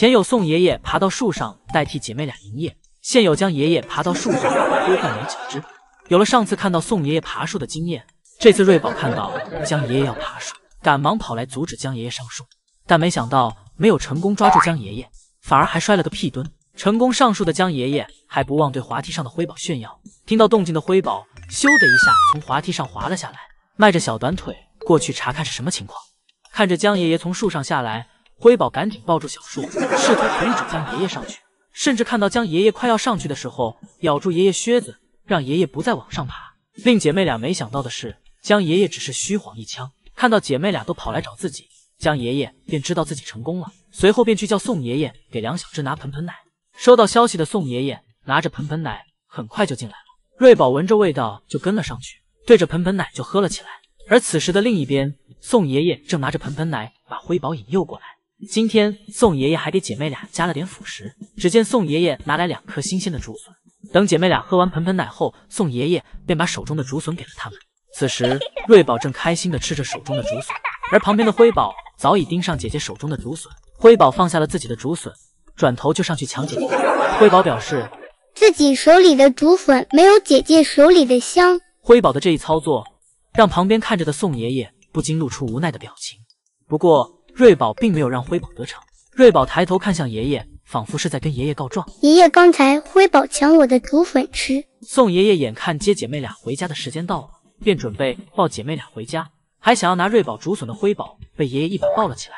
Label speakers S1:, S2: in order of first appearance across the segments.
S1: 前有宋爷爷爬到树上代替姐妹俩营业，现有江爷爷爬到树上唤换毛之。有了上次看到宋爷爷爬树的经验，这次瑞宝看到江爷爷要爬树，赶忙跑来阻止江爷爷上树，但没想到没有成功抓住江爷爷，反而还摔了个屁墩。成功上树的江爷爷还不忘对滑梯上的灰宝炫耀。听到动静的灰宝咻的一下从滑梯上滑了下来，迈着小短腿过去查看是什么情况。看着江爷爷从树上下来。灰宝赶紧抱住小树，试图阻止江爷爷上去，甚至看到江爷爷快要上去的时候，咬住爷爷靴子，让爷爷不再往上爬。令姐妹俩没想到的是，江爷爷只是虚晃一枪。看到姐妹俩都跑来找自己，江爷爷便知道自己成功了，随后便去叫宋爷爷给梁小芝拿盆盆奶。收到消息的宋爷爷拿着盆盆奶，很快就进来了。瑞宝闻着味道就跟了上去，对着盆盆奶就喝了起来。而此时的另一边，宋爷爷正拿着盆盆奶把灰宝引诱过来。今天宋爷爷还给姐妹俩加了点辅食。只见宋爷爷拿来两颗新鲜的竹笋，等姐妹俩喝完盆盆奶后，宋爷爷便把手中的竹笋给了她们。此时，瑞宝正开心的吃着手中的竹笋，而旁边的辉宝早已盯上姐姐手中的竹笋。辉宝放下了自己的竹笋，转头就上去抢姐姐。辉宝表示自己手里的竹笋没有姐姐手里的香。辉宝的这一操作让旁边看着的宋爷爷不禁露出无奈的表情。不过。瑞宝并没有让灰宝得逞，瑞宝抬头看向爷爷，仿佛是在跟爷爷告状：“爷爷，刚才灰宝抢我的竹笋吃。”宋爷爷眼看接姐妹俩回家的时间到了，便准备抱姐妹俩回家，还想要拿瑞宝竹笋的灰宝被爷爷一把抱了起来，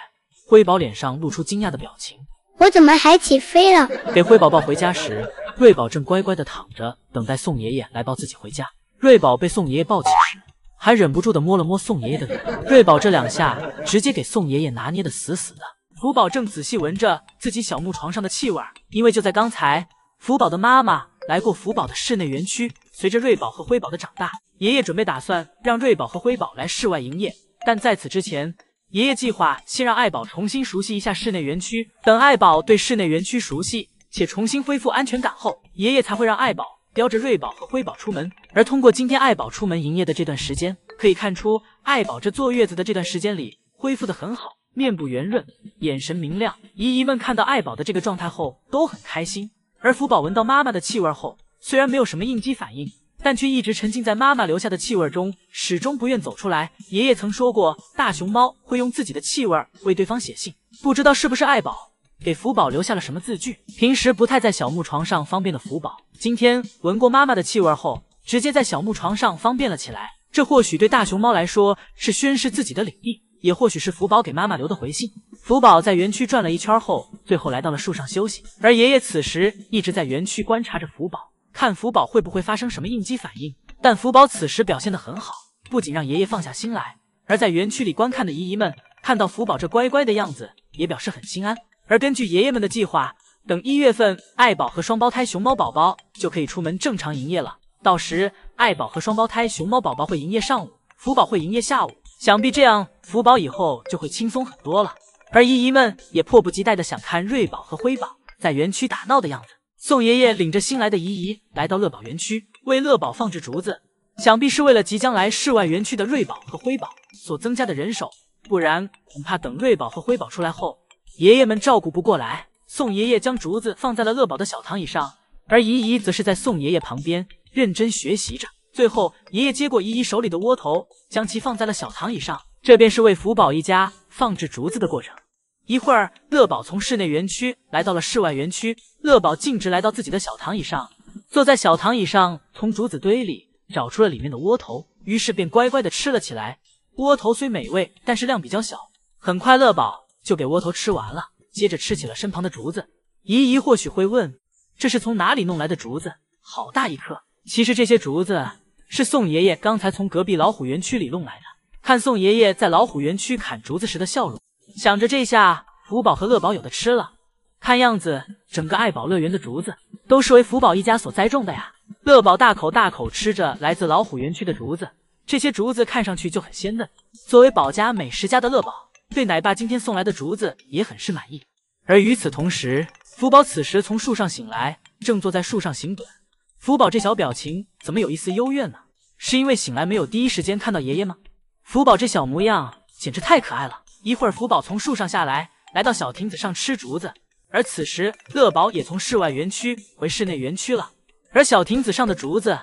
S1: 灰宝脸上露出惊讶的表情：“我怎么还起飞了？”给灰宝抱回家时，瑞宝正乖乖地躺着，等待宋爷爷来抱自己回家。瑞宝被宋爷爷抱起时。还忍不住的摸了摸宋爷爷的脸，瑞宝这两下直接给宋爷爷拿捏的死死的。福宝正仔细闻着自己小木床上的气味，因为就在刚才，福宝的妈妈来过福宝的室内园区。随着瑞宝和辉宝的长大，爷爷准备打算让瑞宝和辉宝来室外营业，但在此之前，爷爷计划先让爱宝重新熟悉一下室内园区。等爱宝对室内园区熟悉且重新恢复安全感后，爷爷才会让爱宝。叼着瑞宝和辉宝出门，而通过今天爱宝出门营业的这段时间，可以看出爱宝这坐月子的这段时间里恢复得很好，面部圆润，眼神明亮。姨姨们看到爱宝的这个状态后都很开心。而福宝闻到妈妈的气味后，虽然没有什么应激反应，但却一直沉浸在妈妈留下的气味中，始终不愿走出来。爷爷曾说过，大熊猫会用自己的气味为对方写信，不知道是不是爱宝。给福宝留下了什么字据？平时不太在小木床上方便的福宝，今天闻过妈妈的气味后，直接在小木床上方便了起来。这或许对大熊猫来说是宣誓自己的领地，也或许是福宝给妈妈留的回信。福宝在园区转了一圈后，最后来到了树上休息。而爷爷此时一直在园区观察着福宝，看福宝会不会发生什么应激反应。但福宝此时表现得很好，不仅让爷爷放下心来，而在园区里观看的姨姨们看到福宝这乖乖的样子，也表示很心安。而根据爷爷们的计划，等一月份，爱宝和双胞胎熊猫宝宝就可以出门正常营业了。到时，爱宝和双胞胎熊猫宝宝会营业上午，福宝会营业下午。想必这样，福宝以后就会轻松很多了。而姨姨们也迫不及待的想看瑞宝和辉宝在园区打闹的样子。宋爷爷领着新来的姨姨来到乐宝园区，为乐宝放置竹子，想必是为了即将来室外园区的瑞宝和辉宝所增加的人手，不然恐怕等瑞宝和辉宝出来后。爷爷们照顾不过来，宋爷爷将竹子放在了乐宝的小躺椅上，而姨姨则是在宋爷爷旁边认真学习着。最后，爷爷接过姨姨手里的窝头，将其放在了小躺椅上，这便是为福宝一家放置竹子的过程。一会儿，乐宝从室内园区来到了室外园区，乐宝径直来到自己的小躺椅上，坐在小躺椅上，从竹子堆里找出了里面的窝头，于是便乖乖地吃了起来。窝头虽美味，但是量比较小，很快乐宝。就给窝头吃完了，接着吃起了身旁的竹子。姨姨或许会问，这是从哪里弄来的竹子？好大一棵！其实这些竹子是宋爷爷刚才从隔壁老虎园区里弄来的。看宋爷爷在老虎园区砍竹子时的笑容，想着这下福宝和乐宝有的吃了。看样子，整个爱宝乐园的竹子都是为福宝一家所栽种的呀。乐宝大口大口吃着来自老虎园区的竹子，这些竹子看上去就很鲜嫩。作为宝家美食家的乐宝。对奶爸今天送来的竹子也很是满意，而与此同时，福宝此时从树上醒来，正坐在树上行盹。福宝这小表情怎么有一丝幽怨呢？是因为醒来没有第一时间看到爷爷吗？福宝这小模样简直太可爱了。一会儿，福宝从树上下来，来到小亭子上吃竹子。而此时，乐宝也从室外园区回室内园区了。而小亭子上的竹子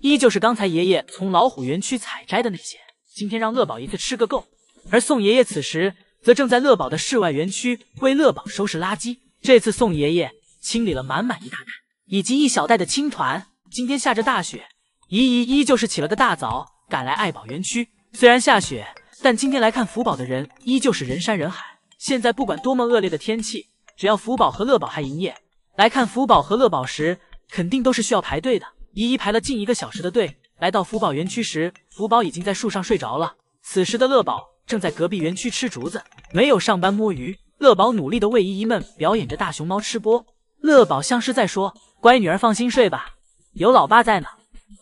S1: 依旧是刚才爷爷从老虎园区采摘的那些，今天让乐宝一次吃个够。而宋爷爷此时则正在乐宝的室外园区为乐宝收拾垃圾。这次宋爷爷清理了满满一大袋，以及一小袋的青团。今天下着大雪，姨姨依旧是起了个大早赶来爱宝园区。虽然下雪，但今天来看福宝的人依旧是人山人海。现在不管多么恶劣的天气，只要福宝和乐宝还营业，来看福宝和乐宝时肯定都是需要排队的。姨姨排了近一个小时的队，来到福宝园区时，福宝已经在树上睡着了。此时的乐宝。正在隔壁园区吃竹子，没有上班摸鱼。乐宝努力的为姨姨们表演着大熊猫吃播。乐宝像是在说：“乖女儿，放心睡吧，有老爸在呢。”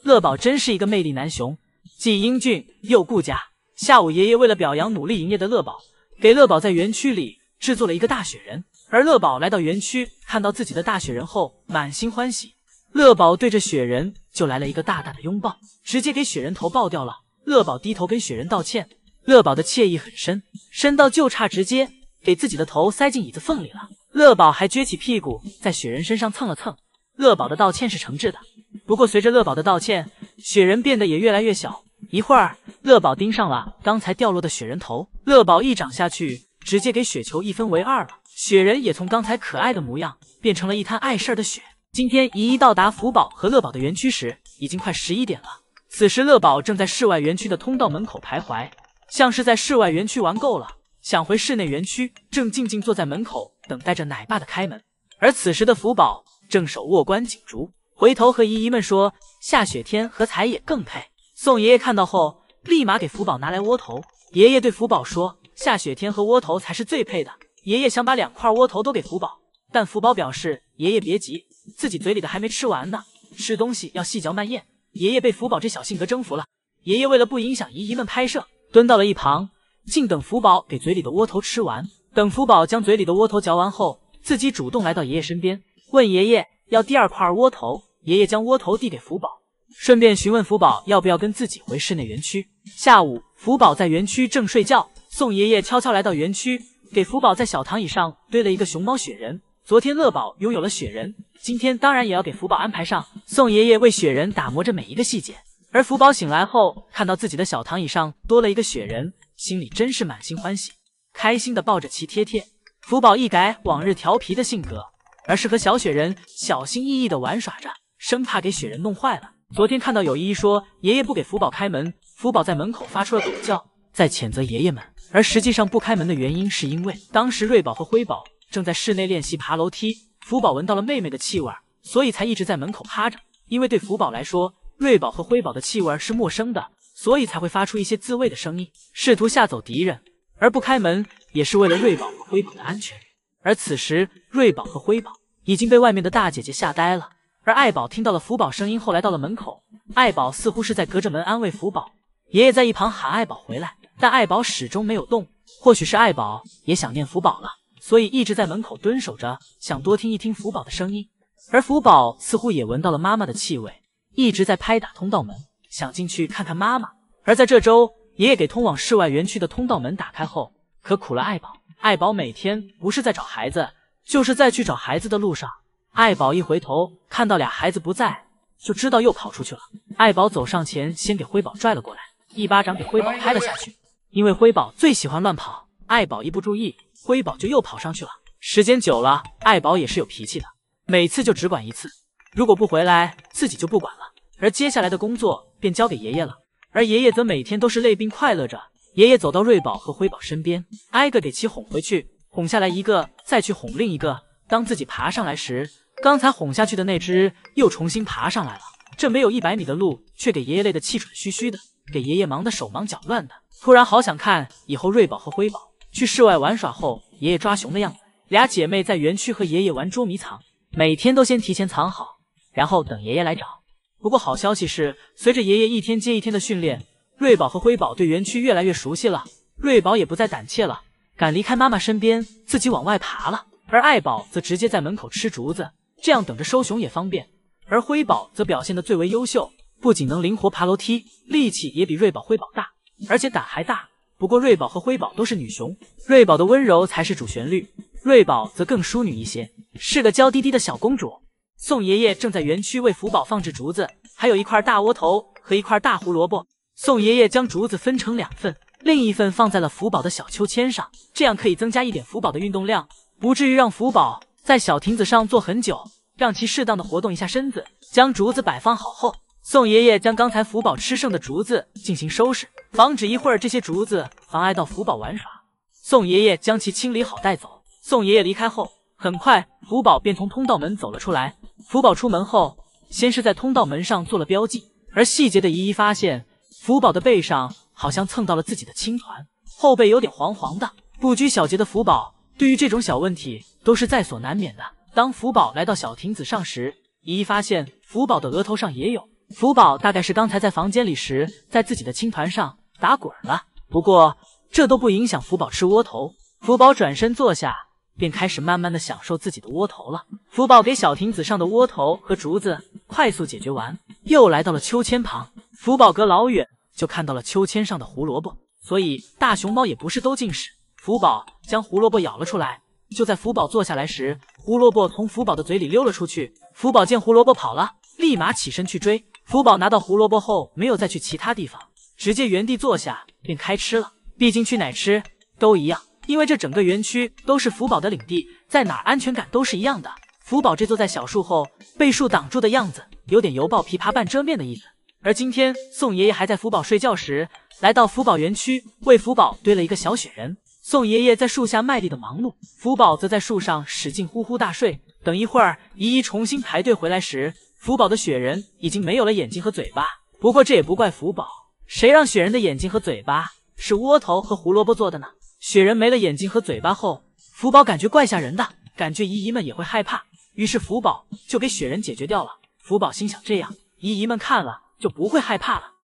S1: 乐宝真是一个魅力男熊，既英俊又顾家。下午，爷爷为了表扬努力营业的乐宝，给乐宝在园区里制作了一个大雪人。而乐宝来到园区，看到自己的大雪人后，满心欢喜。乐宝对着雪人就来了一个大大的拥抱，直接给雪人头爆掉了。乐宝低头跟雪人道歉。乐宝的惬意很深，深到就差直接给自己的头塞进椅子缝里了。乐宝还撅起屁股在雪人身上蹭了蹭。乐宝的道歉是诚挚的，不过随着乐宝的道歉，雪人变得也越来越小。一会儿，乐宝盯上了刚才掉落的雪人头，乐宝一掌下去，直接给雪球一分为二了。雪人也从刚才可爱的模样变成了一滩碍事儿的雪。今天一一到达福宝和乐宝的园区时，已经快十一点了。此时，乐宝正在室外园区的通道门口徘徊。像是在室外园区玩够了，想回室内园区，正静静坐在门口等待着奶爸的开门。而此时的福宝正手握观景竹，回头和姨姨们说：“下雪天和彩也更配。”宋爷爷看到后，立马给福宝拿来窝头。爷爷对福宝说：“下雪天和窝头才是最配的。”爷爷想把两块窝头都给福宝，但福宝表示：“爷爷别急，自己嘴里的还没吃完呢。吃东西要细嚼慢咽。”爷爷被福宝这小性格征服了。爷爷为了不影响姨姨们拍摄。蹲到了一旁，静等福宝给嘴里的窝头吃完。等福宝将嘴里的窝头嚼完后，自己主动来到爷爷身边，问爷爷要第二块窝头。爷爷将窝头递给福宝，顺便询问福宝要不要跟自己回室内园区。下午，福宝在园区正睡觉，宋爷爷悄悄来到园区，给福宝在小躺椅上堆了一个熊猫雪人。昨天乐宝拥有了雪人，今天当然也要给福宝安排上。宋爷爷为雪人打磨着每一个细节。而福宝醒来后，看到自己的小躺椅上多了一个雪人，心里真是满心欢喜，开心的抱着其贴贴。福宝一改往日调皮的性格，而是和小雪人小心翼翼的玩耍着，生怕给雪人弄坏了。昨天看到有依依说爷爷不给福宝开门，福宝在门口发出了狗叫，在谴责爷爷们。而实际上不开门的原因是因为当时瑞宝和辉宝正在室内练习爬楼梯，福宝闻到了妹妹的气味，所以才一直在门口趴着。因为对福宝来说，瑞宝和辉宝的气味是陌生的，所以才会发出一些自卫的声音，试图吓走敌人。而不开门也是为了瑞宝和辉宝的安全。而此时，瑞宝和辉宝已经被外面的大姐姐吓呆了。而爱宝听到了福宝声音后，来到了门口。爱宝似乎是在隔着门安慰福宝。爷爷在一旁喊爱宝回来，但爱宝始终没有动。或许是爱宝也想念福宝了，所以一直在门口蹲守着，想多听一听福宝的声音。而福宝似乎也闻到了妈妈的气味。一直在拍打通道门，想进去看看妈妈。而在这周，爷爷给通往室外园区的通道门打开后，可苦了爱宝。爱宝每天不是在找孩子，就是在去找孩子的路上。爱宝一回头看到俩孩子不在，就知道又跑出去了。爱宝走上前，先给辉宝拽了过来，一巴掌给辉宝拍了下去。因为辉宝最喜欢乱跑，爱宝一不注意，辉宝就又跑上去了。时间久了，爱宝也是有脾气的，每次就只管一次，如果不回来，自己就不管了。而接下来的工作便交给爷爷了，而爷爷则每天都是累并快乐着。爷爷走到瑞宝和辉宝身边，挨个给其哄回去，哄下来一个再去哄另一个。当自己爬上来时，刚才哄下去的那只又重新爬上来了。这没有一百米的路，却给爷爷累得气喘吁吁的，给爷爷忙得手忙脚乱的。突然好想看以后瑞宝和辉宝去室外玩耍后，爷爷抓熊的样子。俩姐妹在园区和爷爷玩捉迷藏，每天都先提前藏好，然后等爷爷来找。不过好消息是，随着爷爷一天接一天的训练，瑞宝和辉宝对园区越来越熟悉了。瑞宝也不再胆怯了，敢离开妈妈身边，自己往外爬了。而爱宝则直接在门口吃竹子，这样等着收熊也方便。而辉宝则表现得最为优秀，不仅能灵活爬楼梯，力气也比瑞宝、辉宝大，而且胆还大。不过瑞宝和辉宝都是女熊，瑞宝的温柔才是主旋律，瑞宝则更淑女一些，是个娇滴滴的小公主。宋爷爷正在园区为福宝放置竹子，还有一块大窝头和一块大胡萝卜。宋爷爷将竹子分成两份，另一份放在了福宝的小秋千上，这样可以增加一点福宝的运动量，不至于让福宝在小亭子上坐很久，让其适当的活动一下身子。将竹子摆放好后，宋爷爷将刚才福宝吃剩的竹子进行收拾，防止一会儿这些竹子妨碍到福宝玩耍。宋爷爷将其清理好带走。宋爷爷离开后，很快福宝便从通道门走了出来。福宝出门后，先是在通道门上做了标记，而细节的依依发现，福宝的背上好像蹭到了自己的青团，后背有点黄黄的。不拘小节的福宝，对于这种小问题都是在所难免的。当福宝来到小亭子上时，依依发现福宝的额头上也有。福宝大概是刚才在房间里时，在自己的青团上打滚了。不过这都不影响福宝吃窝头。福宝转身坐下。便开始慢慢的享受自己的窝头了。福宝给小亭子上的窝头和竹子快速解决完，又来到了秋千旁。福宝隔老远就看到了秋千上的胡萝卜，所以大熊猫也不是都进食。福宝将胡萝卜咬了出来。就在福宝坐下来时，胡萝卜从福宝的嘴里溜了出去。福宝见胡萝卜跑了，立马起身去追。福宝拿到胡萝卜后，没有再去其他地方，直接原地坐下便开吃了。毕竟去哪吃都一样。因为这整个园区都是福宝的领地，在哪安全感都是一样的。福宝这座在小树后被树挡住的样子，有点犹抱琵琶半遮面的意思。而今天宋爷爷还在福宝睡觉时，来到福宝园区为福宝堆了一个小雪人。宋爷爷在树下卖力的忙碌，福宝则在树上使劲呼呼大睡。等一会儿姨姨重新排队回来时，福宝的雪人已经没有了眼睛和嘴巴。不过这也不怪福宝，谁让雪人的眼睛和嘴巴是窝头和胡萝卜做的呢？雪人没了眼睛和嘴巴后，福宝感觉怪吓人的，感觉姨姨们也会害怕，于是福宝就给雪人解决掉了。福宝心想，这样姨姨们看了就不会害怕了。